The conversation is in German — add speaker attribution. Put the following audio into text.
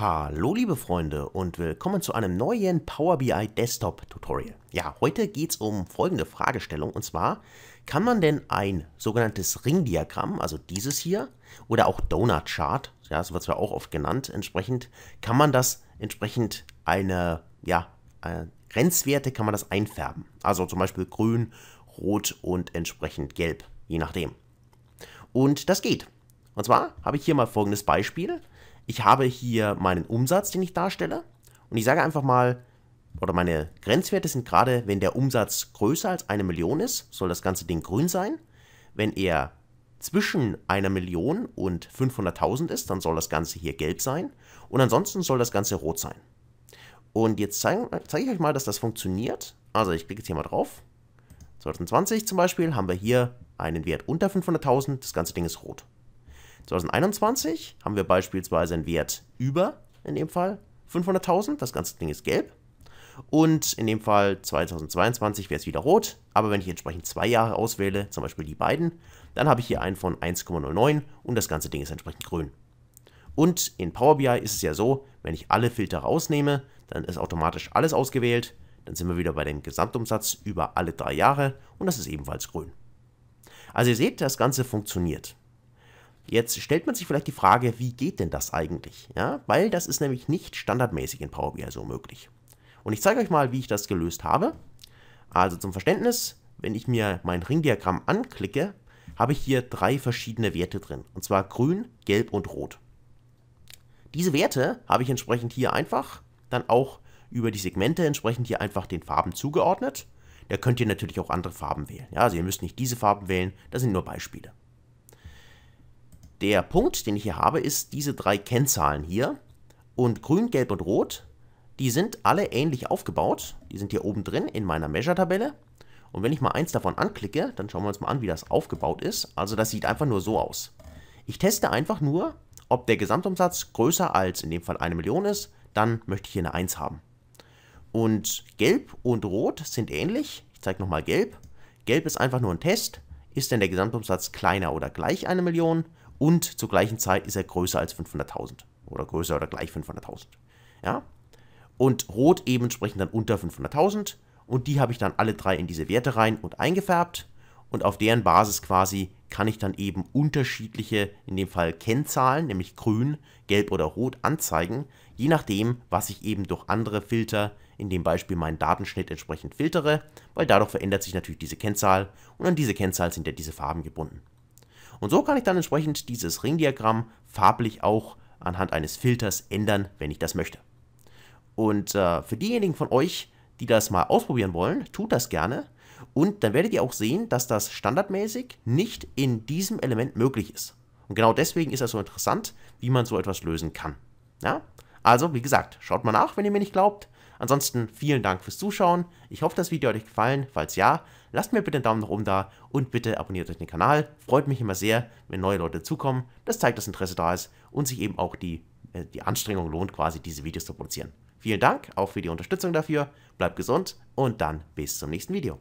Speaker 1: Hallo liebe Freunde und willkommen zu einem neuen Power BI Desktop Tutorial. Ja, heute geht es um folgende Fragestellung und zwar, kann man denn ein sogenanntes Ringdiagramm, also dieses hier, oder auch Donut Chart, ja, so wird es ja auch oft genannt, entsprechend, kann man das entsprechend eine, ja, eine äh, Grenzwerte kann man das einfärben. Also zum Beispiel grün, rot und entsprechend gelb, je nachdem. Und das geht. Und zwar habe ich hier mal folgendes Beispiel ich habe hier meinen Umsatz, den ich darstelle. Und ich sage einfach mal, oder meine Grenzwerte sind gerade, wenn der Umsatz größer als eine Million ist, soll das ganze Ding grün sein. Wenn er zwischen einer Million und 500.000 ist, dann soll das Ganze hier gelb sein. Und ansonsten soll das Ganze rot sein. Und jetzt zeige zeig ich euch mal, dass das funktioniert. Also ich klicke jetzt hier mal drauf. 2020 zum Beispiel haben wir hier einen Wert unter 500.000, das ganze Ding ist rot. 2021 haben wir beispielsweise einen Wert über, in dem Fall 500.000, das ganze Ding ist gelb. Und in dem Fall 2022 wäre es wieder rot, aber wenn ich entsprechend zwei Jahre auswähle, zum Beispiel die beiden, dann habe ich hier einen von 1,09 und das ganze Ding ist entsprechend grün. Und in Power BI ist es ja so, wenn ich alle Filter rausnehme, dann ist automatisch alles ausgewählt, dann sind wir wieder bei dem Gesamtumsatz über alle drei Jahre und das ist ebenfalls grün. Also ihr seht, das Ganze funktioniert. Jetzt stellt man sich vielleicht die Frage, wie geht denn das eigentlich? Ja, weil das ist nämlich nicht standardmäßig in Power BI so also möglich. Und ich zeige euch mal, wie ich das gelöst habe. Also zum Verständnis, wenn ich mir mein Ringdiagramm anklicke, habe ich hier drei verschiedene Werte drin. Und zwar grün, gelb und rot. Diese Werte habe ich entsprechend hier einfach dann auch über die Segmente entsprechend hier einfach den Farben zugeordnet. Da könnt ihr natürlich auch andere Farben wählen. Ja, also ihr müsst nicht diese Farben wählen, das sind nur Beispiele. Der Punkt, den ich hier habe, ist diese drei Kennzahlen hier. Und grün, gelb und rot, die sind alle ähnlich aufgebaut. Die sind hier oben drin in meiner Measure-Tabelle. Und wenn ich mal eins davon anklicke, dann schauen wir uns mal an, wie das aufgebaut ist. Also das sieht einfach nur so aus. Ich teste einfach nur, ob der Gesamtumsatz größer als in dem Fall eine Million ist. Dann möchte ich hier eine 1 haben. Und gelb und rot sind ähnlich. Ich zeige nochmal gelb. Gelb ist einfach nur ein Test. Ist denn der Gesamtumsatz kleiner oder gleich eine Million? und zur gleichen Zeit ist er größer als 500.000 oder größer oder gleich 500.000. Ja? Und rot eben entsprechend dann unter 500.000 und die habe ich dann alle drei in diese Werte rein und eingefärbt und auf deren Basis quasi kann ich dann eben unterschiedliche, in dem Fall Kennzahlen, nämlich grün, gelb oder rot anzeigen, je nachdem, was ich eben durch andere Filter, in dem Beispiel meinen Datenschnitt entsprechend filtere, weil dadurch verändert sich natürlich diese Kennzahl und an diese Kennzahl sind ja diese Farben gebunden. Und so kann ich dann entsprechend dieses Ringdiagramm farblich auch anhand eines Filters ändern, wenn ich das möchte. Und äh, für diejenigen von euch, die das mal ausprobieren wollen, tut das gerne. Und dann werdet ihr auch sehen, dass das standardmäßig nicht in diesem Element möglich ist. Und genau deswegen ist das so interessant, wie man so etwas lösen kann. Ja? Also, wie gesagt, schaut mal nach, wenn ihr mir nicht glaubt. Ansonsten vielen Dank fürs Zuschauen. Ich hoffe, das Video hat euch gefallen. Falls ja, lasst mir bitte einen Daumen nach oben da und bitte abonniert euch den Kanal. Freut mich immer sehr, wenn neue Leute zukommen. Das zeigt, dass Interesse da ist und sich eben auch die, äh, die Anstrengung lohnt, quasi diese Videos zu produzieren. Vielen Dank auch für die Unterstützung dafür. Bleibt gesund und dann bis zum nächsten Video.